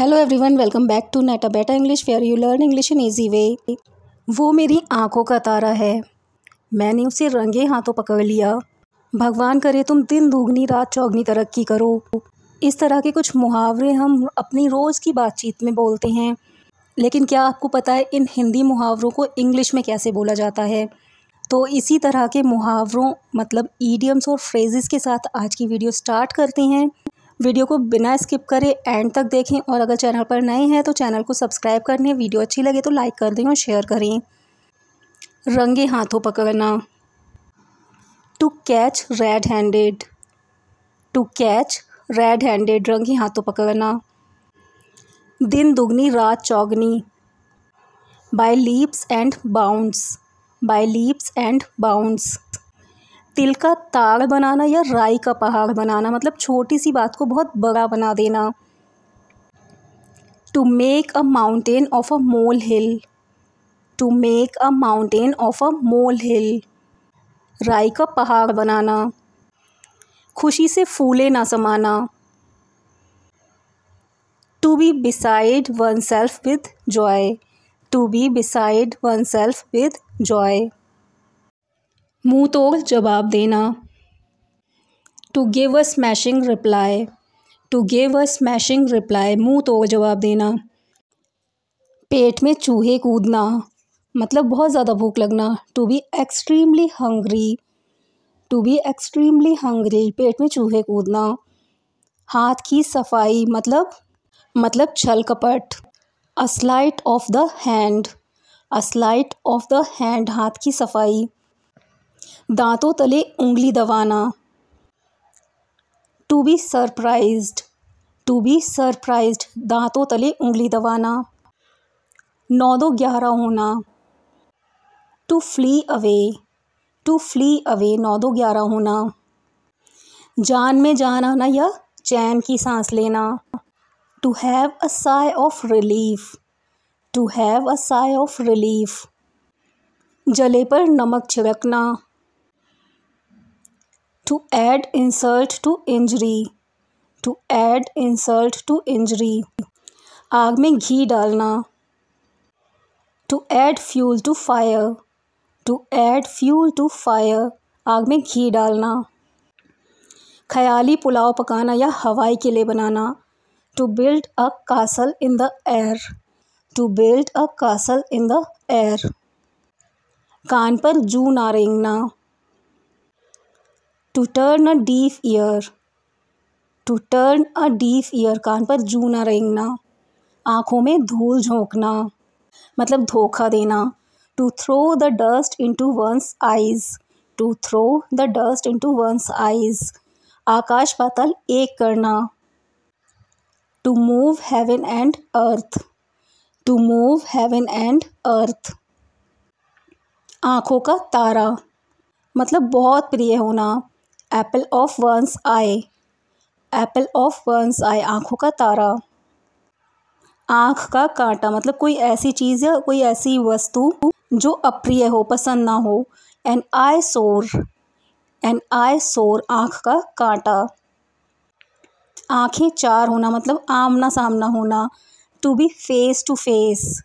hello everyone welcome back to net a better English fair you learn English in easy way वो मेरी आंखों का तारा है मैंने उसे रंगे हाथों पकड़ लिया भगवान करे तुम दिन दोगुनी रात चौगनी तरक्की करो इस तरह के कुछ मुहावरे हम अपनी रोज़ की बातचीत में बोलते हैं लेकिन क्या आपको पता है इन हिंदी मुहावरों को इंग्लिश में कैसे बोला जाता है तो इसी तरह के मुहावरों मतलब ईडियम्स और फ्रेजेस के साथ आज की वीडियो स्टार्ट करते हैं वीडियो को बिना स्किप करें एंड तक देखें और अगर चैनल पर नए हैं तो चैनल को सब्सक्राइब कर लें वीडियो अच्छी लगे तो लाइक कर दें और शेयर करें रंगे हाथों पकड़ना to catch red handed to catch red handed रंगे हाथों पकड़ना दिन दुगनी रात चौगनी by leaps and bounds by leaps and bounds तिल का ताड़ बनाना या राई का पहाड़ बनाना मतलब छोटी सी बात को बहुत बड़ा बना देना to make a mountain of a mole hill to make a mountain of a mole hill राई का पहाड़ बनाना खुशी से फूले ना समाना to be beside one self with joy to be beside one self with joy मुँह तोड़ जवाब देना to give a smashing reply to give a smashing reply मुँह तोड़ जवाब देना पेट में चूहे कूदना मतलब बहुत ज़्यादा भूख लगना to be extremely hungry to be extremely hungry पेट में चूहे कूदना हाथ की सफाई मतलब मतलब छल कपट a sleight of the hand a sleight of the hand हाथ की सफाई दांतों तले उंगली दबाना to be surprised to be surprised दांतों तले उंगली दबाना नौ दो ग्यारह होना to flee away to flee away नौ दो ग्यारह होना जान में जान आना या चैन की सांस लेना to have a sigh of relief to have a sigh of relief जले पर नमक छिड़कना to add insult to injury to add insult to injury आग में घी डालना to add fuel to fire to add fuel to fire आग में घी डालना ख्याली पुलाव पकाना या हवाई किले बनाना to build a castle in the air to build a castle in the air कान पर जू ना रेंगना to turn a deaf ear to turn a deaf ear कान पर जूना रेंगना आँखों में धूल झोंकना मतलब धोखा देना to throw the dust into one's eyes to throw the dust into one's eyes आकाश पातल एक करना to move heaven and earth to move heaven and earth आँखों का तारा मतलब बहुत प्रिय होना apple of one's eye apple of one's eye आँखों का तारा आँख का कांटा मतलब कोई ऐसी चीज़ या कोई ऐसी वस्तु जो अप्रिय हो पसंद ना हो एन आई सोर एन आई सोर आँख का कांटा आँखें चार होना मतलब आमना सामना होना to be face to face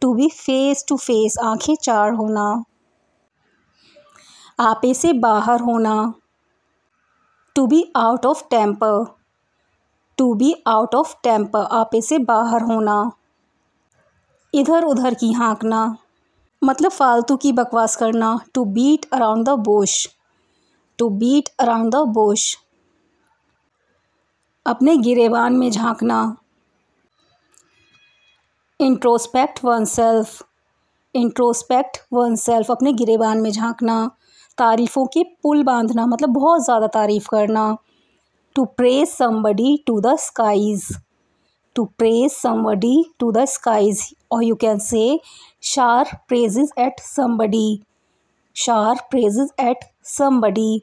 to be face to face आँखें चार होना आपे से बाहर होना to be out of temper to be out of temper आपे से बाहर होना इधर उधर की हाँकना मतलब फालतू की बकवास करना to beat around the bush to beat around the bush अपने गिरेबान में झांकना introspect one self introspect one self अपने गिरेबान में झांकना तारीफ़ों के पुल बांधना मतलब बहुत ज़्यादा तारीफ़ करना to praise somebody to the skies to praise somebody to the skies और you can say shower प्रेजिज at somebody शार प्रेजिज एट समबडी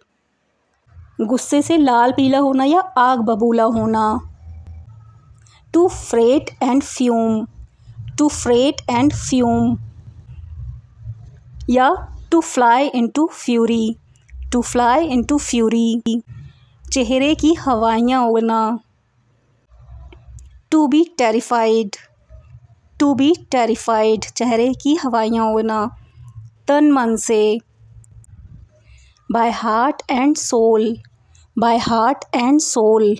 गुस्से से लाल पीला होना या आग बबूला होना to fret and fume to fret and fume या to fly into fury to fly into fury चेहरे की हवाइयाँ उगना to be terrified to be terrified चेहरे की हवाइयाँ उगना तन मन से by heart and soul by heart and soul